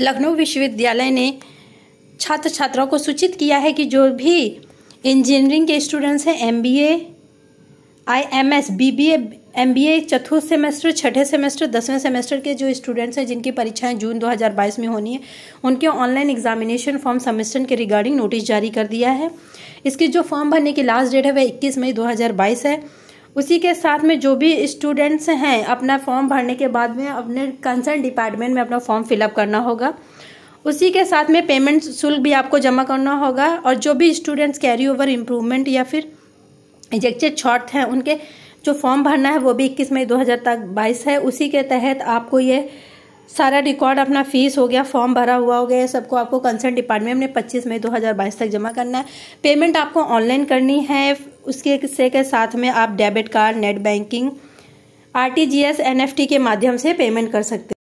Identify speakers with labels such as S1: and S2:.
S1: लखनऊ विश्वविद्यालय ने छात्र छात्राओं को सूचित किया है कि जो भी इंजीनियरिंग के स्टूडेंट्स हैं M B A I M S B B A M B A चतुर्थ सेमेस्टर छठे सेमेस्टर दसवें सेमेस्टर के जो स्टूडेंट्स हैं जिनकी परीक्षाएं जून 2022 में होनी है उनके ऑनलाइन एग्जामिनेशन फॉर्म सबमिशन के रिगार्डिंग नोटिस जारी कर दिया है इसकी जो फॉर्म भरने की लास्ट डेट है वह इक्कीस मई दो है उसी के साथ में जो भी स्टूडेंट्स हैं अपना फॉर्म भरने के बाद में अपने कंसर्न डिपार्टमेंट में अपना फॉर्म फिलअप करना होगा उसी के साथ में पेमेंट शुल्क भी आपको जमा करना होगा और जो भी स्टूडेंट्स कैरी ओवर इम्प्रूवमेंट या फिर रिजेक्टेड शॉर्ट हैं उनके जो फॉर्म भरना है वो भी इक्कीस मई दो हज़ार तक बाईस है उसी के तहत आपको ये सारा रिकॉर्ड अपना फीस हो गया फॉर्म भरा हुआ हो गया सबको आपको कंसर्न डिपार्टमेंट में 25 मई 2022 तक जमा करना है पेमेंट आपको ऑनलाइन करनी है उसके से के साथ में आप debit card net banking RTGS NEFT के माध्यम से पेमेंट कर सकते हैं